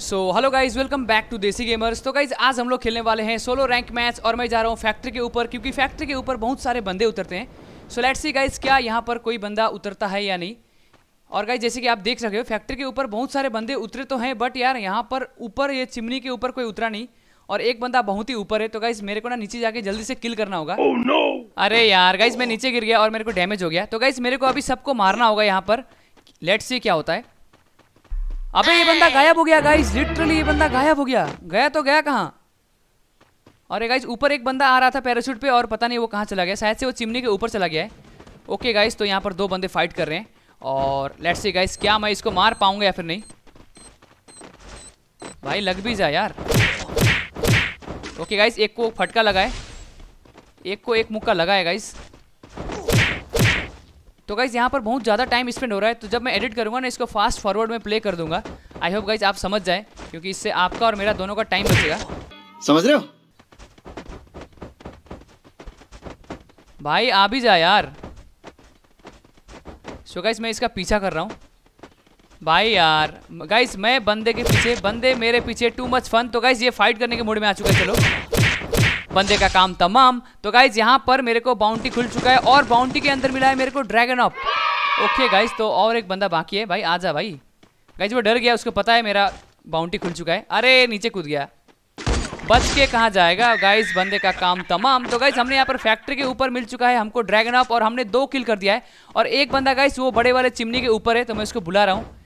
So hello guys welcome back to Desi gamers तो guys आज हम लोग खेलने वाले हैं सोलो रैंक मैच और मैं जा रहा हूँ फैक्ट्री के ऊपर क्योंकि फैक्ट्री के ऊपर बहुत सारे बंदे उतरते हैं सो लेट्स सी गाइज क्या यहाँ पर कोई बंदा उतरता है या नहीं और गाइज जैसे कि आप देख सकते हो फैक्ट्री के ऊपर बहुत सारे बंदे उतरे तो हैं बट यार यहाँ पर ऊपर ये चिमनी के ऊपर कोई उतरा नहीं और एक बंदा बहुत ही ऊपर है तो गाइज मेरे को ना नीचे जाके जल्दी से किल करना होगा oh, no! अरे यार गाइज मैं नीचे गिर गया और मेरे को डैमेज हो गया तो गाइज मेरे को अभी सबको मारना होगा यहाँ पर लेट्स सी क्या होता है अबे ये बंदा गायब हो गया गाइस लिटरली ये बंदा गायब हो गया गया तो गया कहाँ और गाइस ऊपर एक बंदा आ रहा था पैराशूट पे और पता नहीं वो कहाँ चला गया शायद से वो चिमनी के ऊपर चला गया है ओके गाइस तो यहाँ पर दो बंदे फाइट कर रहे हैं और लेट्स सी गाइस क्या मैं इसको मार पाऊंगा या फिर नहीं भाई लग भी जाए यार ओके गाइस एक को फटका लगाए एक को एक मुक्का लगाए गाइस तो गाइज़ यहाँ पर बहुत ज़्यादा टाइम स्पेंड हो रहा है तो जब मैं एडिट करूँगा ना इसको फास्ट फॉरवर्ड में प्ले कर दूंगा आई होप गाइज आप समझ जाए क्योंकि इससे आपका और मेरा दोनों का टाइम बचेगा समझ रहे हो भाई आ भी जा यार सो गाइज मैं इसका पीछा कर रहा हूँ भाई यार गाइस मैं बंदे के पीछे बंदे मेरे पीछे टू मच फन तो गाइस ये फाइट करने के मूड में आ चुका है चलो बंदे का काम तमाम तो गाइज यहाँ पर मेरे को बाउंड्री खुल चुका है और बाउंड्री के अंदर मिला है मेरे को ड्रैगन ऑफ ओके गाइज तो और एक बंदा बाकी है भाई आ जा भाई गाइज वो डर गया उसको पता है मेरा बाउंड्री खुल चुका है अरे नीचे कूद गया बच के कहाँ जाएगा गाइज बंदे का काम तमाम तो गाइज हमने यहाँ पर फैक्ट्री के ऊपर मिल चुका है हमको ड्रैगन ऑफ और हमने दो किल कर दिया है और एक बंदा गाइज वो बड़े वाले चिमनी के ऊपर है तो मैं उसको बुला रहा हूँ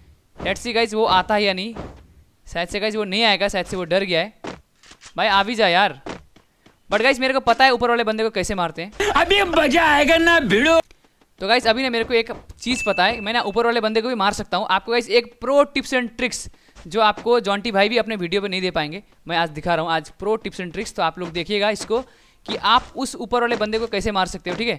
लेट सी गाइज वो आता है या नहीं शायद से गाइज वो नहीं आएगा शायद से वो डर गया है भाई आ भी जाए यार बट गाइस मेरे को पता है ऊपर वाले बंदे को कैसे मारते हैं अभी मजा आएगा ना भिड़ो तो गाइस अभी ना मेरे को एक चीज़ पता है मैं ना ऊपर वाले बंदे को भी मार सकता हूँ आपको गाइस एक प्रो टिप्स एंड ट्रिक्स जो आपको जॉन्टी भाई भी अपने वीडियो पर नहीं दे पाएंगे मैं आज दिखा रहा हूँ आज प्रो टिप्स एंड ट्रिक्स तो आप लोग देखिएगा इसको कि आप उस ऊपर वाले बंदे को कैसे मार सकते हो ठीक है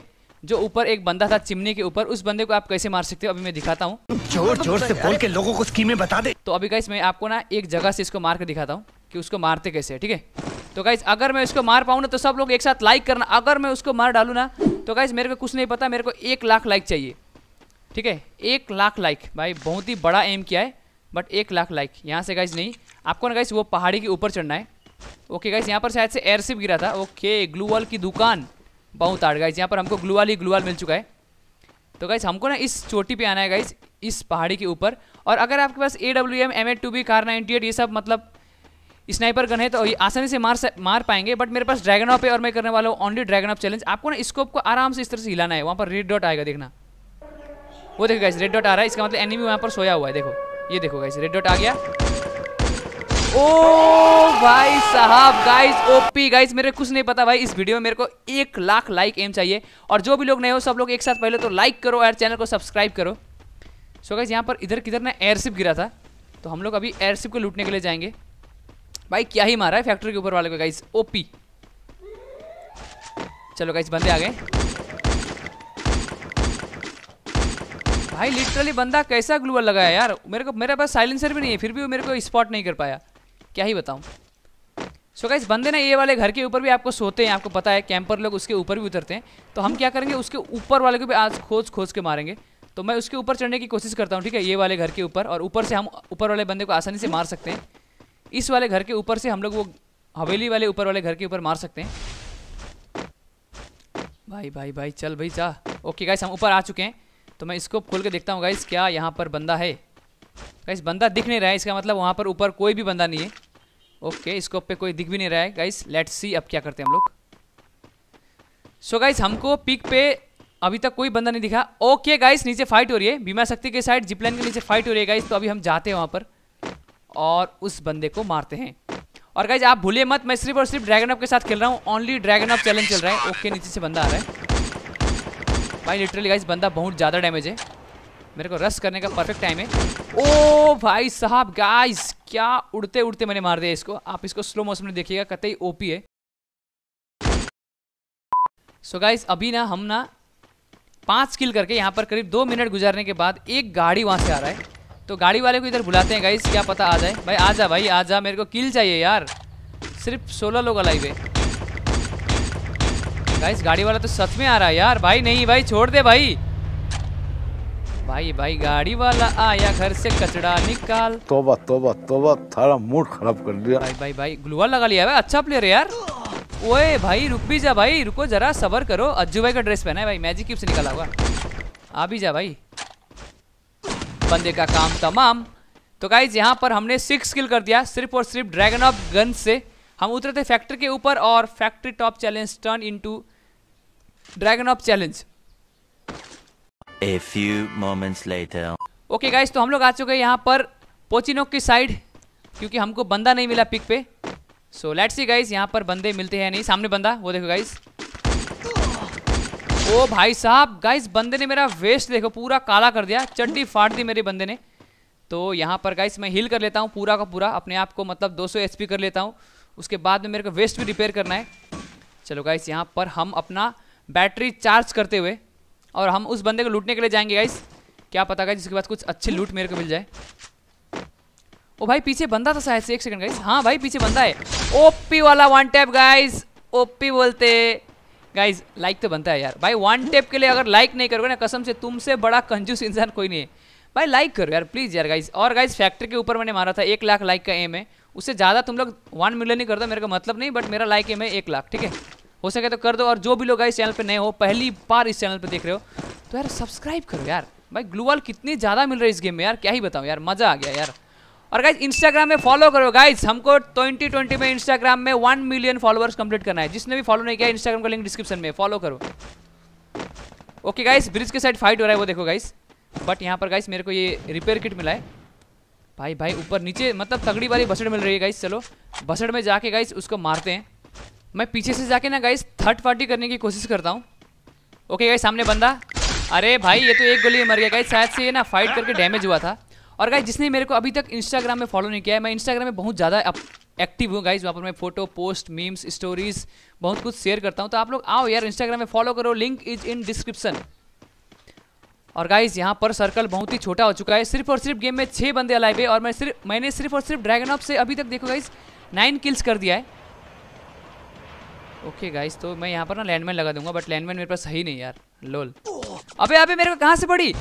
जो ऊपर एक बंदा था चिमनी के ऊपर उस बंदे को आप कैसे मार सकते हो अभी मैं दिखाता हूँ जोर जोर से बोल के लोगों को स्कीमें बता दे तो अभी गाइस मैं आपको ना एक जगह से इसको मार के दिखाता हूँ कि उसको मारते कैसे है ठीक है तो गाइज अगर मैं उसको मार पाऊँ ना तो सब लोग एक साथ लाइक करना अगर मैं उसको मार डालू ना तो गाइज मेरे को कुछ नहीं पता मेरे को एक लाख लाइक चाहिए ठीक है एक लाख लाइक भाई बहुत ही बड़ा एम किया है बट एक लाख लाइक यहाँ से गाइज नहीं आपको ना गाइज वो पहाड़ी के ऊपर चढ़ना है ओके गाइज यहाँ पर शायद से एयरशिप गिरा था ओके ग्लूवल की दुकान बहुत आड़ गाइज यहाँ पर हमको ग्लूवाल ही ग्लूवल मिल चुका है तो गाइज हमको ना इस चोटी पे आना है गाइज इस पहाड़ी के ऊपर और अगर आपके पास A W M M A two B Kar ninety eight ये सब मतलब स्नाइपर गन है तो ये आसानी से मार मार पाएंगे बट मेरे पास ड्रैगन ऑफ है और मैं करने वाला हूँ ऑनली ड्रैगन ऑफ चैलेंज आपको ना स्कोप को आराम से इस तरह से हिलाना है वहाँ पर रेड डॉट आएगा देखना वो देखो गाइस रेड डॉट आ रहा है इसका मतलब एनिमी वहाँ पर सोया हुआ है देखो ये देखो गाइस रेड डॉट आ गया ओ भाई साहब गाइस ओपी गाइस मेरे कुछ नहीं पता भाई इस वीडियो में मेरे को एक लाख लाइक एम चाहिए और जो भी लोग नए हो सब लोग एक साथ पहले तो लाइक करो और चैनल को सब्सक्राइब करो सो गाइस यहाँ पर इधर किधर ना एयरशिप गिरा था तो हम लोग अभी एयरशिप को लूटने के लिए जाएंगे भाई क्या ही मारा है फैक्ट्री के ऊपर वाले को गाइस ओपी चलो गाइस बंदे आ गए भाई लिटरली बंदा कैसा ग्लूअर लगाया यार मेरे को मेरे पास साइलेंसर भी नहीं है फिर भी वो मेरे को स्पॉट नहीं कर पाया क्या ही बताऊँ सो गाइस बंदे ना ये वाले घर के ऊपर भी आपको सोते हैं आपको पता है कैंपर लोग उसके ऊपर भी उतरते हैं तो हम क्या करेंगे उसके ऊपर वाले को भी आज खोज खोज के मारेंगे तो मैं उसके ऊपर चढ़ने की कोशिश करता हूँ ठीक है ये वाले घर के ऊपर और ऊपर से हम ऊपर वाले बंदे को आसानी से मार सकते हैं इस वाले घर के ऊपर से हम लोग वो हवेली वाले ऊपर वाले घर के ऊपर मार सकते हैं भाई भाई भाई चल भाई जा ओके गाइस हम ऊपर आ चुके हैं तो मैं इसको खोल के देखता हूँ गाइस क्या यहाँ पर बंदा है गाइस बंदा दिख नहीं रहा है इसका मतलब वहाँ पर ऊपर कोई भी बंदा नहीं है ओके इसको पे कोई दिख भी नहीं रहा है गाइस लेट्स सी अब क्या करते हैं हम लोग सो गाइस हमको पिक पे अभी तक कोई बंदा नहीं दिखा ओके गाइस नीचे फाइट हो रही है बीमा शक्ति के साइड जिपलाइन के नीचे फाइट हो रही है गाइस तो अभी हम जाते हैं वहाँ पर और उस बंदे को मारते हैं और गाइज आप भूलिए मत मैं सिर्फ और सिर्फ ड्रैगन ऑफ के साथ खेल रहा हूँ ओनली ड्रैगन ऑफ चैलेंज चल रहा है ओके नीचे से बंदा आ रहा है भाई लिटरली गाइज बंदा बहुत ज़्यादा डैमेज है मेरे को रस करने का परफेक्ट टाइम है ओ भाई साहब गाइज क्या उड़ते उड़ते मैंने मार दिया इसको आप इसको स्लो मोशन में देखिएगा कतई ओ है सो so गाइज अभी ना हम ना पांच किल करके यहाँ पर करीब दो मिनट गुजारने के बाद एक गाड़ी वहाँ से आ रहा है तो गाड़ी वाले को इधर बुलाते हैं गाइस क्या पता आ जाए भाई आ जा भाई आ जा मेरे को किल चाहिए यार सिर्फ सोलह लोग अलाइव है गाइस गाड़ी वाला तो सच में आ रहा है यार भाई नहीं भाई छोड़ दे भाई भाई भाई गाड़ी वाला आया घर से कचड़ा निकाल तोबा तोबा तोबा थारा मूड खराब कर लिया भाई भाई भाई ग्लूवर लगा लिया भाई अच्छा प्लेयर है यार ओए भाई रुक भी जा भाई रुको जरा सबर करो अज्जू भाई का ड्रेस पहना है भाई मैजिक क्यूब से निकला हुआ आ भी जा भाई बंदे का काम तमाम तो गाइज यहाँ पर हमने सिक्स किल कर दिया सिर्फ और सिर्फ ड्रैगन ऑफ गन से हम उतरे थे फैक्ट्री के ऊपर और factory top challenge turn into dragon of challenge a few moments later okay guys तो हम लोग आ चुके हैं यहाँ पर पोचिनोक की साइड क्योंकि हमको बंदा नहीं मिला पिक पे सो लेट्स सी गाइज यहाँ पर बंदे मिलते हैं नहीं सामने बंदा वो देखो गाइज़ ओ भाई साहब गाइस बंदे ने मेरा वेस्ट देखो पूरा काला कर दिया चड्डी फाड़ दी मेरे बंदे ने तो यहाँ पर गाइस मैं हील कर लेता हूँ पूरा का पूरा अपने आप को मतलब 200 एचपी कर लेता हूँ उसके बाद में मेरे को वेस्ट भी रिपेयर करना है चलो गाइस यहाँ पर हम अपना बैटरी चार्ज करते हुए और हम उस बंदे को लूटने के लिए जाएंगे गाइस क्या पता गाइस जिसके बाद कुछ अच्छी लूट मेरे को मिल जाए ओ भाई पीछे बंदा था शायद से एक सेकंड गाइस हाँ भाई पीछे बंदा है ओपी वाला वन टैप गाइस ओपी बोलते गाइज लाइक तो बनता है यार भाई वन टेप के लिए अगर लाइक नहीं करोगे ना कसम से तुमसे बड़ा कंजूस इंसान कोई नहीं है भाई लाइक करो यार प्लीज़ यार गाइज और गाइज फैक्ट्री के ऊपर मैंने मारा था एक लाख लाइक का एम है उससे ज़्यादा तुम लोग वन मिलियन नहीं करते मेरे को मतलब नहीं बट मेरा लाइक एम है एक लाख ठीक है हो सके तो कर दो और जो भी लोग इस चैनल पर नए हो पहली बार इस चैनल पर देख रहे हो तो यार सब्सक्राइब करो यार भाई ग्लूवाल कितनी ज़्यादा मिल रही है इस गेम में यार क्या ही बताऊँ यार मज़ा आ गया यार और गाइज इंस्टाग्राम में फॉलो करो गाइज हमको 2020 में इंस्टाग्राम में वन मिलियन फॉलोअर्स कंप्लीट करना है जिसने भी फॉलो नहीं किया इंस्टाग्राम का लिंक डिस्क्रिप्शन में फॉलो करो ओके गाइज ब्रिज के साइड फाइट हो रहा है वो देखो गाइज बट यहाँ पर गाइज मेरे को ये रिपेयर किट मिला है भाई भाई ऊपर नीचे मतलब तगड़ी वाली बसड़ मिल रही है गाइस चलो बसड़ में जाके गाइस उसको मारते हैं मैं पीछे से जाके ना गाइस थर्ड पार्टी करने की कोशिश करता हूँ ओके गाइस सामने बंदा अरे भाई ये तो एक गोली में मर गया गाइस शायद से ये ना फाइट करके डैमेज हुआ था और गाइज जिसने मेरे को अभी तक इंस्टाग्राम में फॉलो नहीं किया है मैं इंस्टाग्राम में बहुत ज़्यादा एक्टिव हूँ गाइज वहाँ पर मैं फोटो पोस्ट मीम्स स्टोरीज बहुत कुछ शेयर करता हूँ तो आप लोग आओ यार इंस्टाग्राम में फॉलो करो लिंक इज इन डिस्क्रिप्शन और गाइज यहाँ पर सर्कल बहुत ही छोटा हो चुका है सिर्फ और सिर्फ गेम में छः बंदे अलाइव है और मैं सिर्फ मैंने सिर्फ और सिर्फ ड्रैगन ऑफ से अभी तक देखो गाइज नाइन किल्स कर दिया है ओके गाइज तो मैं यहाँ पर ना लैंडमैन लगा दूंगा बट लैंडमैन मेरे पास सही नहीं यार लोल अबे अबे मेरे को कहाँ से पड़ी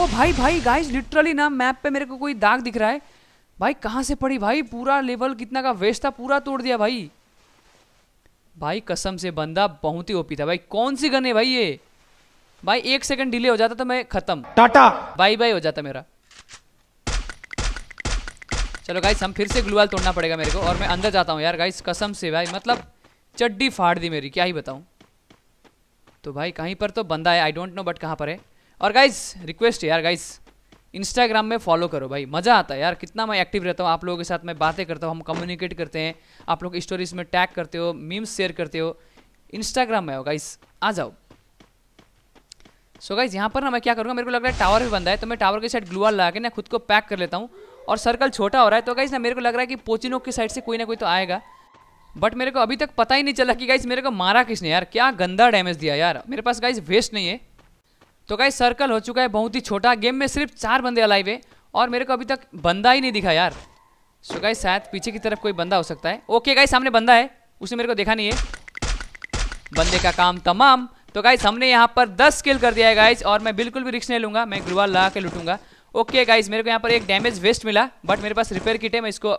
ओ भाई भाई गाइस लिटरली ना मैप पे मेरे को कोई दाग दिख रहा है भाई कहाँ से पड़ी भाई पूरा लेवल कितना का वेस्ट था पूरा तोड़ दिया भाई भाई कसम से बंदा बहुत ही ओपी था भाई कौन सी गन है भाई ये भाई एक सेकंड डिले हो जाता तो मैं खत्म टाटा बाई बाई हो जाता मेरा चलो गाइस हम फिर से ग्लूवाल तोड़ना पड़ेगा मेरे को और मैं अंदर जाता हूँ यार गाइस कसम से भाई मतलब चड्डी फाड़ दी मेरी क्या ही बताऊँ तो भाई कहीं पर तो बंदा है आई डोंट नो बट कहाँ पर है और गाइज रिक्वेस्ट है यार गाइज इंस्टाग्राम में फॉलो करो भाई मज़ा आता है यार कितना मैं एक्टिव रहता हूँ आप लोगों के साथ मैं बातें करता हूँ हम कम्युनिकेट करते हैं आप लोग स्टोरीज में टैग करते हो मीम्स शेयर करते हो इंस्टाग्राम में आओ गाइस आ जाओ सो गाइज गाइस यहाँ पर ना मैं क्या करूँगा मेरे को लग रहा है टावर भी बंदा है तो मैं टावर के साइड ग्लूआर लगा के ना खुद को पैक कर लेता हूँ और सर्कल छोटा हो रहा है तो गाइस ना मेरे को लग रहा है कि पोचिनोक की साइड से कोई ना कोई तो आएगा बट मेरे को अभी तक पता ही नहीं चला कि गाइज़ मेरे को मारा किसने यार क्या गंदा डैमेज दिया यार मेरे पास गाइज वेस्ट नहीं है तो गाई सर्कल हो चुका है बहुत ही छोटा गेम में सिर्फ चार बंदे अलाइव है और मेरे को अभी तक बंदा ही नहीं दिखा यार सो गाई शायद पीछे की तरफ कोई बंदा हो सकता है ओके गाई सामने बंदा है उसने मेरे को देखा नहीं है बंदे का काम तमाम तो गाइस हमने यहाँ पर दस किल कर दिया है गाइस और मैं बिल्कुल भी रिक्स नहीं लूँगा मैं ग्रुवाल लगा के लूटूंगा ओके गाइस मेरे को यहाँ पर एक डैमेज वेस्ट मिला बट मेरे पास रिपेयर किट है मैं इसको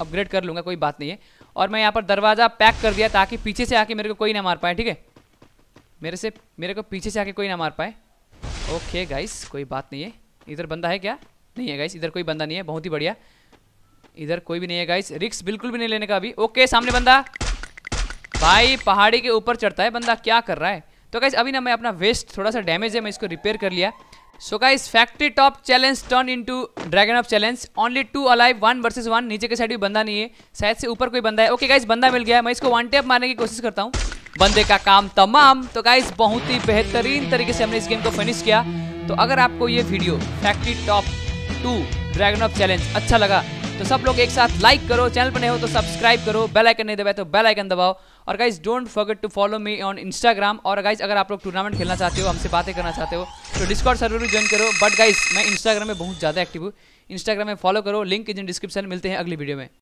अपग्रेड कर लूँगा कोई बात नहीं है और मैं यहाँ पर दरवाज़ा पैक कर दिया ताकि पीछे से आके मेरे को कोई ना मार पाए ठीक है मेरे से मेरे को पीछे से आके कोई ना मार पाए ओके गाइस कोई बात नहीं है इधर बंदा है क्या नहीं है गाइस इधर कोई बंदा नहीं है बहुत ही बढ़िया इधर कोई भी नहीं है गाइस रिक्स बिल्कुल भी नहीं लेने का अभी ओके सामने बंदा भाई पहाड़ी के ऊपर चढ़ता है बंदा क्या कर रहा है तो गाइस अभी ना मैं अपना वेस्ट थोड़ा सा डैमेज है मैं इसको रिपेयर कर लिया so guys factory top challenge turn into dragon of challenge only two alive one versus one नीचे के साइड भी बंदा नहीं है शायद से ऊपर कोई बंदा है ओके गाइस बंदा मिल गया मैं इसको वन टैप मारने की कोशिश करता हूँ बंदे का काम तमाम तो गाइज बहुत ही बेहतरीन तरीके से हमने इस गेम को फिनिश किया तो अगर आपको ये video factory top to dragon of challenge अच्छा लगा तो सब लोग एक साथ लाइक करो चैनल पर नहीं हो तो सब्सक्राइब करो बेल आइकन नहीं दबाए तो बेल आइकन दबाओ और guys don't forget to follow me on Instagram और गाइज अगर आप लोग टूर्नामेंट खेलना चाहते हो हमसे बातें करना चाहते हो तो डिस्कॉर्ड सर्वर भी ज्वाइन करो बट गाइज मैं इंस्टाग्राम में बहुत ज़्यादा एक्टिव हूँ इंस्टाग्राम में फॉलो करो लिंक इज इन डिस्क्रिप्शन मिलते हैं अगली वीडियो में